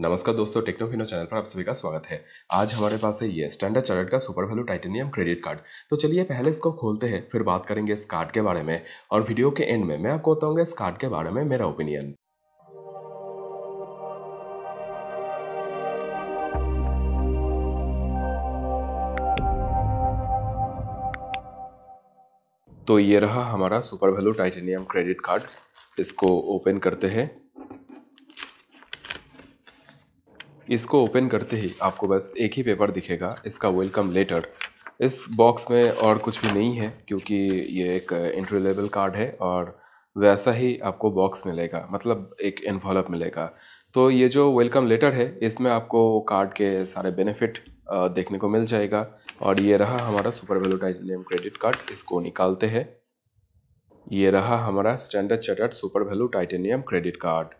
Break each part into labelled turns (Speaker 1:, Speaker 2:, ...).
Speaker 1: नमस्कार दोस्तों टेक्नोफिनो चैनल पर आप सभी का स्वागत है आज हमारे पास है ये स्टैंडर्ड चार्टर्ड का super value titanium credit card तो चलिए पहले इसको खोलते हैं फिर बात करेंगे इस कार्ड के बारे में और वीडियो के एंड में मैं आपको बताऊंगा इस कार्ड के बारे में मेरा ओपिनियन तो ये रहा हमारा super value titanium credit card इसको ओपन करते हैं इसको ओपन करते ही आपको बस एक ही पेपर दिखेगा इसका वेलकम लेटर इस बॉक्स में और कुछ भी नहीं है क्योंकि ये एक इंट्री लेवल कार्ड है और वैसा ही आपको बॉक्स मिलेगा मतलब एक इन्वॉल्व मिलेगा तो ये जो वेलकम लेटर है इसमें आपको कार्ड के सारे बेनिफिट देखने को मिल जाएगा और ये रहा हमारा super value titanium credit card इसको निकालते हैं ये रहा हमारा standard chartered super value titanium credit card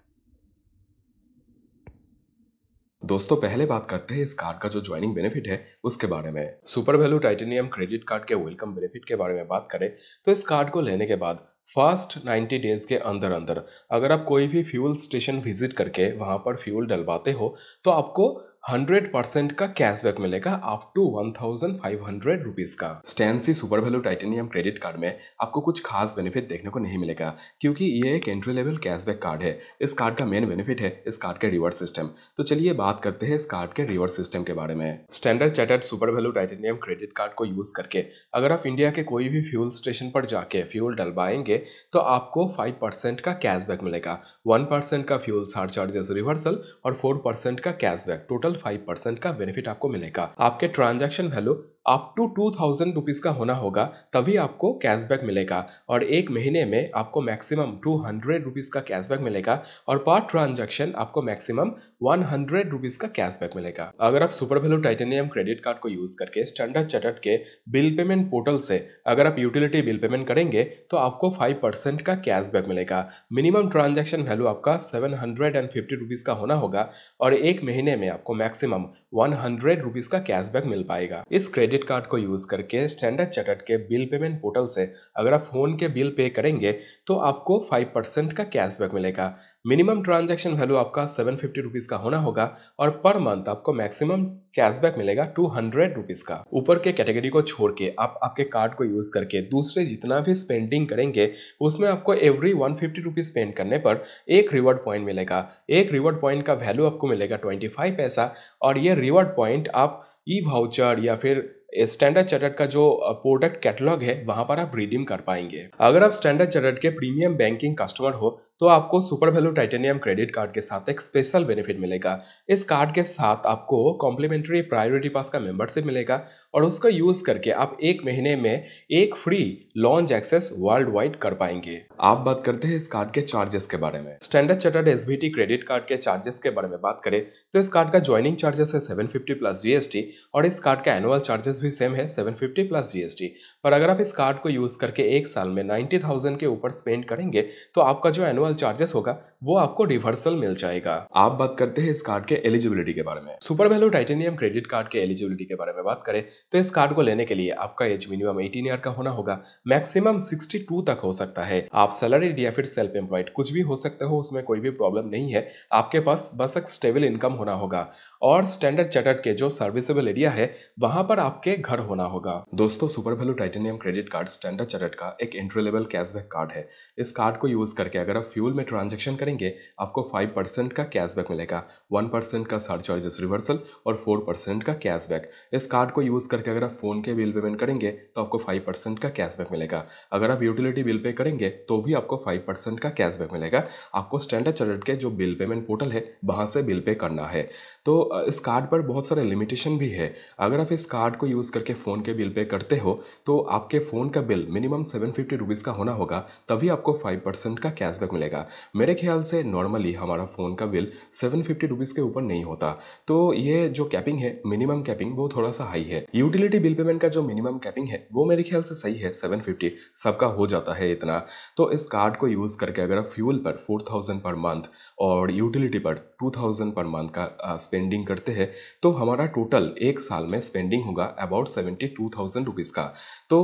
Speaker 1: दोस्तों पहले बात करते हैं इस कार्ड का जो ज्वाइनिंग बेनिफिट है उसके बारे में super value titanium credit card के वेलकम बेनिफिट के बारे में बात करें तो इस कार्ड को लेने के बाद फर्स्ट 90 डेज के अंदर अंदर अगर आप कोई भी फ्यूल स्टेशन विजिट करके वहां पर फ्यूल डलवाते हो तो आपको हंड्रेड परसेंट का कैशबैक मिलेगा up to one thousand five hundred rupees का स्टैंसी super value titanium credit card में आपको कुछ खास बेनिफिट देखने को नहीं मिलेगा क्योंकि ये एक एंट्री लेवल कैशबैक कार्ड है इस कार्ड का मेन बेनिफिट है इस कार्ड के रिवॉर्ड सिस्टम तो चलिए बात करते हैं इस कार्ड के रिवॉर्ड सिस्टम के बारे में standard chartered super value titanium credit card को यूज करके अगर आप इंडिया के कोई भी फ्यूल स्टेशन पर जाके फ्यूल डलवाएंगे तो आपको फाइव परसेंट का कैशबैक मिलेगा वन परसेंट का फ्यूल चार्जेस रिवर्सल और फोर परसेंट का कैशबैक टोटल फाइव परसेंट का बेनिफिट आपको मिलेगा आपके transaction value up to two thousand rupees का होना होगा तभी आपको कैशबैक मिलेगा और एक महीने में आपको मैक्सिमम टू हंड्रेड रुपीज़ का कैशबैक मिलेगा और पर ट्रांजैक्शन आपको मैक्सिमम वन हंड्रेड रुपीज़ का कैशबैक मिलेगा अगर आप super value titanium credit card को यूज़ करके स्टैंडर्ड चटर्ट के बिल पेमेंट पोर्टल से अगर आप यूटिलिटी बिल पेमेंट करेंगे तो आपको फाइव परसेंट का कैशबैक मिलेगा मिनिमम ट्रांजेक्शन वैल्यू आपका seven hundred and fifty rupees का होना होगा और एक महीने में आपको मैक्सिमम वन हंड्रेड रुपीज़ का कैशबैक मिल पाएगा इस क्रेडिट क्रेडिट कार्ड को यूज़ करके स्टैंडर्ड चटर्ड के बिल पेमेंट पोर्टल से अगर आप फ़ोन के बिल पे करेंगे तो आपको 5 परसेंट का कैशबैक मिलेगा मिनिमम ट्रांजैक्शन वैल्यू आपका सेवन फिफ्टी का होना होगा और पर मंथ आपको मैक्सिमम कैशबैक मिलेगा टू हंड्रेड का ऊपर के कैटेगरी को छोड़ के आप आपके कार्ड को यूज़ करके दूसरे जितना भी स्पेंडिंग करेंगे उसमें आपको every one fifty rupees spend करने पर एक रिवॉर्ड पॉइंट मिलेगा एक रिवॉर्ड पॉइंट का वैल्यू आपको मिलेगा ट्वेंटी फाइव पैसा और ये रिवॉर्ड पॉइंट आप ई वाउचर या फिर स्टैंडर्ड चैटर्ड का जो प्रोडक्ट कैटलॉग है वहां पर आप रिडीम कर पाएंगे अगर आप स्टैंडर्ड चैटर्ड के प्रीमियम बैंकिंग कस्टमर हो तो आपको super value titanium credit card के साथ एक स्पेशल बेनिफिट मिलेगा इस कार्ड के साथ आपको कॉम्प्लीमेंट्री प्रायोरिटी पास का मेंबरशिप मिलेगा और उसका यूज करके आप एक महीने में एक free lounge access world wide कर पाएंगे आप बात करते हैं इस कार्ड के चार्जेस के बारे में standard chartered S credit card के चार्जेस के बारे में बात करें तो इस कार्ड का ज्वाइनिंग चार्जेस है सेवन प्लस जीएसटी और इस कार्ड का एनुअल चार्जेस प्राइस भी सेम है 750 प्लस जीएसटी पर अगर आप इस कार्ड को यूज़ करके एक साल में 90,000 के ऊपर स्पेंड करेंगे तो आपका जो एनुअल चार्जेस होगा वो आपको रिवर्सल मिल जाएगा आप बात करते हैं इस कार्ड के एलिजिबिलिटी के बारे में super value titanium credit card के एलिजिबिलिटी के बारे में बात करें तो इस कार्ड को लेने के लिए आपका एज मिनिमम एटीन ईयर का होना होगा मैक्सिमम सिक्सटी तक हो सकता है आप सैलरीड या फिर सेल्फ एम्प्लॉयड कुछ भी हो सकते हो उसमें कोई भी प्रॉब्लम नहीं है आपके पास बस एक स्टेबल इनकम होना होगा और स्टैंडर्ड चार्टर्ड के जो सर्विसेबल एरिया है वहां पर आपके आपके घर होना होगा दोस्तों super value titanium credit card standard chartered का एक एंट्री लेवल कैशबैक कार्ड है इस कार्ड को यूज करके अगर आप फ्यूल में ट्रांजेक्शन करेंगे आपको फाइव परसेंट का कैशबैक मिलेगा वन परसेंट का सरचार्जेस रिवर्सल और फोर परसेंट का कैशबैक इस कार्ड को यूज करके अगर आप फोन के बिल पेमेंट करेंगे तो आपको फाइव परसेंट का कैशबैक मिलेगा अगर आप यूटिलिटी बिल पे करेंगे तो भी आपको फाइव परसेंट का कैशबैक मिलेगा आपको स्टैंडर्ड चरट के जो बिल पेमेंट पोर्टल है वहां से बिल पे करना है तो इस कार्ड पर बहुत सारे लिमिटेशन भी है अगर आप इस कार्ड को यूज यूज़ करके फ़ोन के बिल पे करते हो तो आपके फ़ोन का bill minimum seven fifty rupees का होना होगा तभी आपको फाइव परसेंट का कैशबैक मिलेगा मेरे ख्याल से नॉर्मली हमारा फ़ोन का बिल सेवन फिफ्टी रुपीज़ के ऊपर नहीं होता तो ये जो कैपिंग है मिनिमम कैपिंग वो थोड़ा सा हाई है यूटिलिटी बिल पेमेंट का जो मिनिमम कैपिंग है वो मेरे ख्याल से सही है सेवन फिफ्टी सबका हो जाता है इतना तो इस कार्ड को यूज़ करके अगर आप फ्यूल पर फोर थाउजेंड पर मंथ और यूटिलिटी पर टू थाउजेंड पर मंथ का स्पेंडिंग करते हैं तो हमारा टोटल एक साल में स्पेंडिंग होगा about seventy two thousand rupees का तो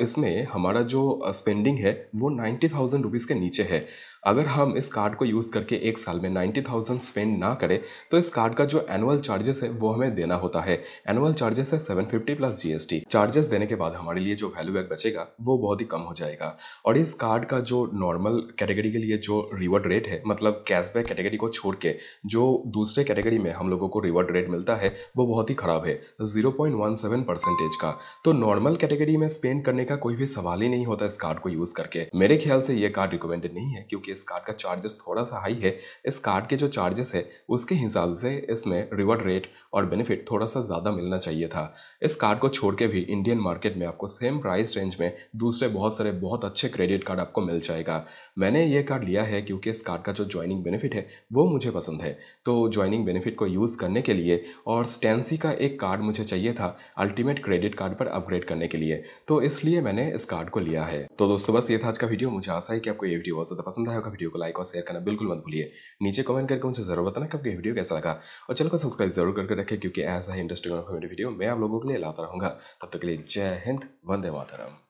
Speaker 1: इसमें हमारा जो स्पेंडिंग है वो नाइन्टी थाउजेंड रुपीज़ के नीचे है अगर हम इस कार्ड को यूज़ करके एक साल में नाइन्टी थाउजेंड स्पेंड ना करें तो इस कार्ड का जो एनुअल चार्जेस है वो हमें देना होता है एनुअल चार्जेस है seven fifty plus G S T charges देने के बाद हमारे लिए जो वैल्यू बैक बचेगा वो बहुत ही कम हो जाएगा और इस कार्ड का जो नॉर्मल कैटेगरी के लिए जो रिवर्ड रेट है मतलब कैशबैक कैटेगरी को छोड़ के जो दूसरे कैटेगरी में हम लोगों को रिवर्ड रेट मिलता है वो बहुत ही खराब है zero point one seven percentage का तो नॉर्मल कैटेगरी में स्पेंड करने का कोई भी सवाल ही नहीं होता इस कार्ड को यूज करके मेरे ख्याल से ये कार्ड रिकमेंडेड नहीं है क्योंकि इस कार्ड का चार्जेस थोड़ा सा हाई है इस कार्ड के जो चार्जेस है उसके हिसाब से इसमें रिवर्ड रेट और बेनिफिट थोड़ा सा ज़्यादा मिलना चाहिए था इस कार्ड को छोड़ के भी इंडियन मार्केट में आपको सेम प्राइस रेंज में दूसरे बहुत सारे बहुत अच्छे क्रेडिट कार्ड आपको मिल जाएगा मैंने ये कार्ड लिया है क्योंकि इस कार्ड का जो ज्वाइनिंग बेनिफिट है वो मुझे पसंद है तो ज्वाइनिंग बेनिफिट को यूज़ करने के लिए और स्टैंसी का एक कार्ड मुझे चाहिए था अल्टीमेट क्रेडिट कार्ड पर अपग्रेड करने के लिए तो इसलिए मैंने इस कार्ड को लिया है तो दोस्तों बस ये था आज का वीडियो मुझे आशा है कि आपको ये वीडियो बहुत ज़्यादा पसंद आया वीडियो को लाइक और शेयर करना बिल्कुल मत भूलिए नीचे कमेंट करके मुझे जरूर बताना कि आपको वीडियो कैसा लगा और चैनल को सब्सक्राइब जरूर करके रखें क्योंकि ऐसा ही इंटरेस्टिंग वीडियो मैं आप लोगों के लिए लाता रहूँगा तब तक के लिए जय हिंद वंदे मातरम